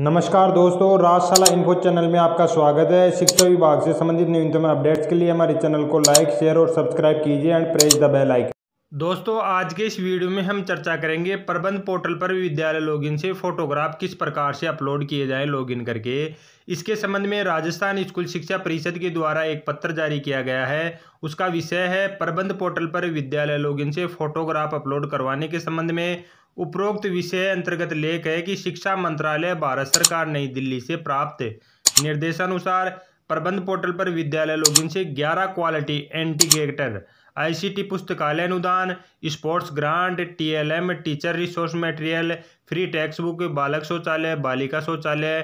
नमस्कार दोस्तों राजशाला info channel में आपका स्वागत है शिक्षा विभाग से संबंधित न्यूनतम अपडेट्स के लिए हमारे चैनल को लाइक शेयर और सब्सक्राइब कीजिए and press the bell icon दोस्तों आज के इस वीडियो में हम चर्चा करेंगे प्रबंध पोर्टल पर विद्यालय लॉगिन से फोटोग्राफ किस प्रकार से अपलोड किए जाएं लॉगिन करके इसके संबंध में राजस्थान स्कूल शिक्षा परिषद के द्वारा एक पत्र जारी किया गया है उसका विषय है प्रबंध पोर्टल पर विद्यालय लॉगिन से फोटोग्राफ अपलोड करवाने के संबंध में उपरोक्त विषय अंतर्गत लेख है कि शिक्षा मंत्रालय भारत सरकार नई दिल्ली से प्राप्त निर्देशानुसार प्रबंध पोर्टल पर विद्यालय लॉगिन से ग्यारह क्वालिटी एंटीगेटर आईसीटी पुस्तकालय अनुदान sports grant TLM teacher resource material free text book बालक शौचालय बालिका शौचालय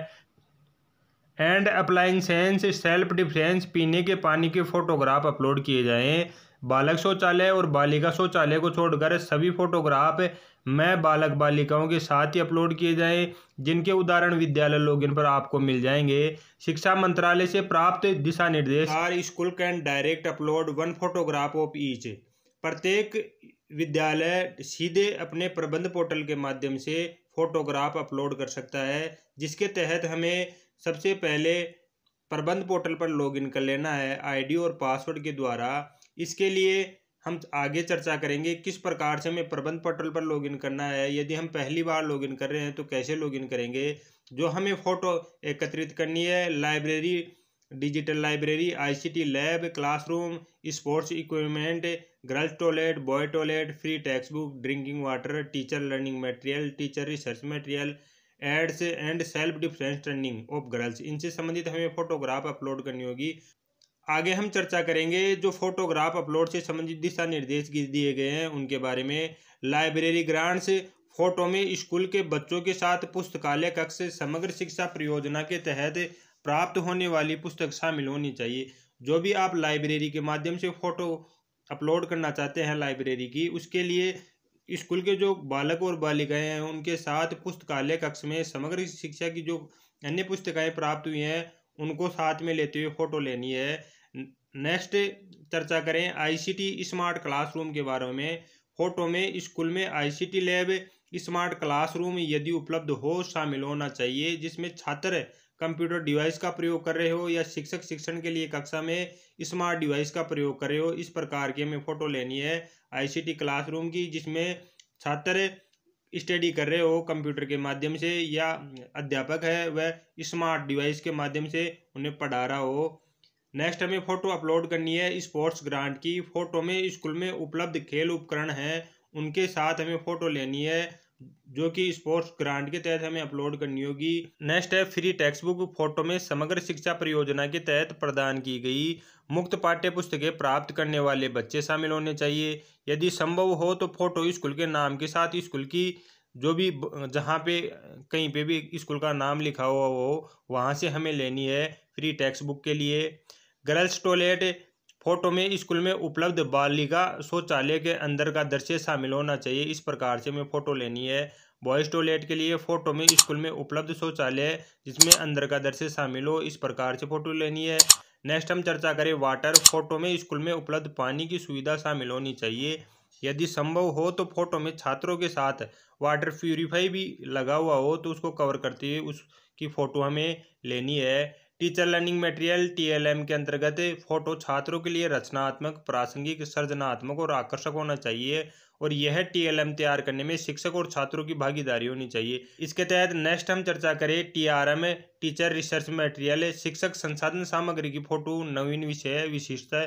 एंड अप्लाइंसेंस सेल्फ डिफेंस पीने के पानी के फोटोग्राफ अपलोड किए जाएँ बालक शौचालय और बालिका शौचालय को छोड़कर सभी फोटोग्राफ मैं बालक बालिकाओं के साथ ही अपलोड किए जाएं जिनके उदाहरण विद्यालय लॉगिन पर आपको मिल जाएंगे शिक्षा मंत्रालय से प्राप्त दिशा निर्देश our school can direct upload one photograph of each प्रत्येक विद्यालय सीधे अपने प्रबंध पोर्टल के माध्यम से फोटोग्राफ अपलोड कर सकता है जिसके तहत हमें सबसे पहले प्रबंध पोर्टल पर लॉगिन कर लेना है आईडी और पासवर्ड के द्वारा इसके लिए हम आगे चर्चा करेंगे किस प्रकार से हमें प्रबंध पोर्टल पर लॉगिन करना है यदि हम पहली बार लॉगिन कर रहे हैं तो कैसे लॉगिन करेंगे जो हमें फ़ोटो एकत्रित करनी है library digital library ICT lab classroom sports equipment girls toilet boy toilet free text book drinking water teacher learning material teacher research material aids and self defence training of girls इनसे संबंधित हमें photograph upload करनी होगी आगे हम चर्चा करेंगे जो फोटोग्राफ अपलोड से संबंधित दिशा निर्देश दिए गए हैं उनके बारे में लाइब्रेरी ग्रांट्स फोटो में स्कूल के बच्चों के साथ पुस्तकालय कक्ष समग्र शिक्षा परियोजना के तहत प्राप्त होने वाली पुस्तक शामिल होनी चाहिए जो भी आप लाइब्रेरी के माध्यम से फोटो अपलोड करना चाहते हैं लाइब्रेरी की उसके लिए स्कूल के जो बालक और बालिकाएं हैं उनके साथ पुस्तकालय कक्ष में समग्र शिक्षा की जो अन्य पुस्तकें प्राप्त हुई हैं उनको साथ में लेते हुए फ़ोटो लेनी है नेक्स्ट चर्चा करें आईसीटी स्मार्ट क्लासरूम के बारे में फोटो में स्कूल में आईसीटी लैब स्मार्ट क्लासरूम यदि उपलब्ध हो शामिल होना चाहिए जिसमें छात्र कंप्यूटर डिवाइस का प्रयोग कर रहे हो या शिक्षक शिक्षण के लिए कक्षा में स्मार्ट डिवाइस का प्रयोग कर रहे हो इस प्रकार की हमें फोटो लेनी है आईसीटी क्लासरूम की जिसमें छात्र स्टडी कर रहे हो कंप्यूटर के माध्यम से या अध्यापक है वह स्मार्ट डिवाइस के माध्यम से उन्हें पढ़ा रहा हो नेक्स्ट हमें फ़ोटो अपलोड करनी है स्पोर्ट्स ग्रांट की फ़ोटो में स्कूल में उपलब्ध खेल उपकरण हैं उनके साथ हमें फ़ोटो लेनी है जो कि स्पोर्ट्स ग्रांट के तहत हमें अपलोड करनी होगी नेक्स्ट है फ्री टेक्स्ट बुक फोटो में समग्र शिक्षा परियोजना के तहत प्रदान की गई मुक्त पाठ्य पुस्तकें प्राप्त करने वाले बच्चे शामिल होने चाहिए यदि संभव हो तो फोटो स्कूल के नाम के साथ स्कूल की जो भी जहाँ पे कहीं पे भी स्कूल का नाम लिखा हुआ हो वहाँ से हमें लेनी है फ्री टेक्स्ट बुक के लिए गर्ल्स टॉयलेट फोटो में स्कूल में उपलब्ध बालिका शौचालय के अंदर का दृश्य शामिल होना चाहिए इस प्रकार से हमें फोटो लेनी है बॉयज टॉयलेट के लिए फोटो में स्कूल में उपलब्ध शौचालय जिसमें अंदर का दृश्य शामिल हो इस प्रकार से फोटो लेनी है नेक्स्ट हम चर्चा करें वाटर फोटो में स्कूल में उपलब्ध पानी की सुविधा शामिल होनी चाहिए यदि संभव हो तो फोटो में छात्रों के साथ वाटर प्यूरीफाई भी लगा हुआ हो तो उसको कवर करते हुए उसकी फ़ोटो हमें लेनी है टीचर लर्निंग मटेरियल टीएलएम के अंतर्गत फोटो छात्रों के लिए रचनात्मक प्रासंगिक सृजनात्मक और आकर्षक होना चाहिए और यह टीएलएम तैयार करने में शिक्षक और छात्रों की भागीदारी होनी चाहिए इसके तहत नेक्स्ट हम चर्चा करें टीआरएम टीचर रिसर्च मटेरियल शिक्षक संसाधन सामग्री की फोटो नवीन विषय विशिष्टता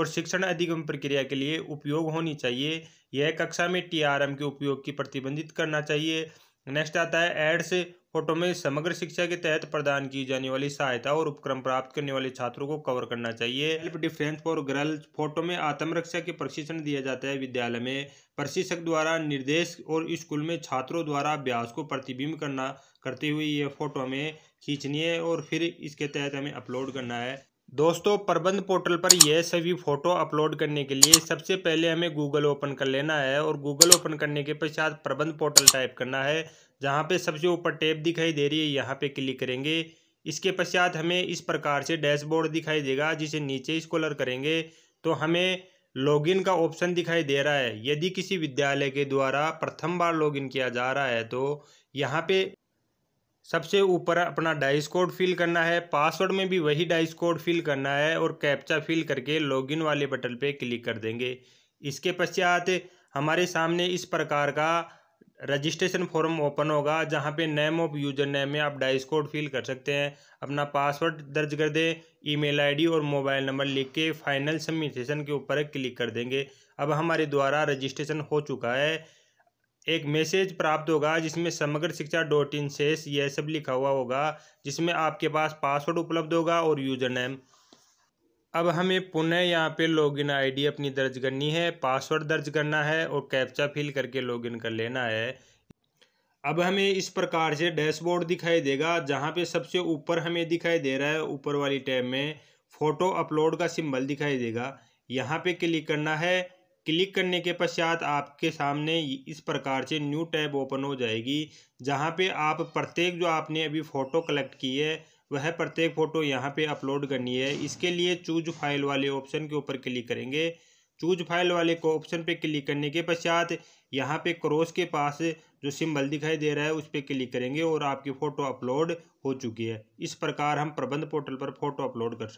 और शिक्षण अधिगम प्रक्रिया के लिए उपयोग होनी चाहिए यह कक्षा में टीआरएम के उपयोग की प्रतिबंधित करना चाहिए नेक्स्ट आता है एड्स फोटो में समग्र शिक्षा के तहत प्रदान की जाने वाली सहायता और उपक्रम प्राप्त करने वाले छात्रों को कवर करना चाहिए help defence for girls photo में आत्मरक्षा के प्रशिक्षण दिया जाता है विद्यालय में प्रशिक्षक द्वारा निर्देश और स्कूल में छात्रों द्वारा अभ्यास को प्रतिबिंब करना करते हुए ये फोटो हमें खींचनी है और फिर इसके तहत हमें अपलोड करना है दोस्तों प्रबंध पोर्टल पर यह सभी फ़ोटो अपलोड करने के लिए सबसे पहले हमें गूगल ओपन कर लेना है और गूगल ओपन करने के पश्चात प्रबंध पोर्टल टाइप करना है जहाँ पे सबसे ऊपर टेप दिखाई दे रही है यहाँ पे क्लिक करेंगे इसके पश्चात हमें इस प्रकार से डैशबोर्ड दिखाई देगा जिसे नीचे स्कॉलर करेंगे तो हमें लॉगिन का ऑप्शन दिखाई दे रहा है यदि किसी विद्यालय के द्वारा प्रथम बार लॉगिन किया जा रहा है तो यहाँ पे सबसे ऊपर अपना डाइस कोड फिल करना है पासवर्ड में भी वही डाइस कोड फिल करना है और कैप्चा फिल करके लॉगिन वाले बटन पे क्लिक कर देंगे इसके पश्चात हमारे सामने इस प्रकार का रजिस्ट्रेशन फॉर्म ओपन होगा जहाँ पे नेम ऑफ यूजर नेम में आप डाइस कोड फिल कर सकते हैं अपना पासवर्ड दर्ज कर दें ईमेल आईडी और मोबाइल नंबर लिख के फाइनल सबमिटेशन के ऊपर क्लिक कर देंगे अब हमारे द्वारा रजिस्ट्रेशन हो चुका है एक मैसेज प्राप्त होगा जिसमें समग्र शिक्षा डॉट इन सेस यह सब लिखा हुआ होगा जिसमें आपके पास पासवर्ड उपलब्ध होगा और यूजर नेम अब हमें पुनः यहाँ पे लॉगिन आईडी अपनी दर्ज करनी है पासवर्ड दर्ज करना है और कैप्चा फिल करके लॉगिन कर लेना है अब हमें इस प्रकार से डैशबोर्ड दिखाई देगा जहाँ पे सबसे ऊपर हमें दिखाई दे रहा है ऊपर वाली टैब में फ़ोटो अपलोड का सिंबल दिखाई देगा यहाँ पे क्लिक करना है क्लिक करने के पश्चात आपके सामने इस प्रकार से न्यू टैब ओपन हो जाएगी जहाँ पे आप प्रत्येक जो आपने अभी फ़ोटो कलेक्ट की है वह प्रत्येक फ़ोटो यहाँ पे अपलोड करनी है इसके लिए चूज फाइल वाले ऑप्शन के ऊपर क्लिक करेंगे चूज फाइल वाले को ऑप्शन पे क्लिक करने के पश्चात यहाँ पे क्रॉस के पास जो सिंबल दिखाई दे रहा है उस पर क्लिक करेंगे और आपकी फ़ोटो अपलोड हो चुकी है इस प्रकार हम प्रबंध पोर्टल पर फोटो अपलोड कर सकते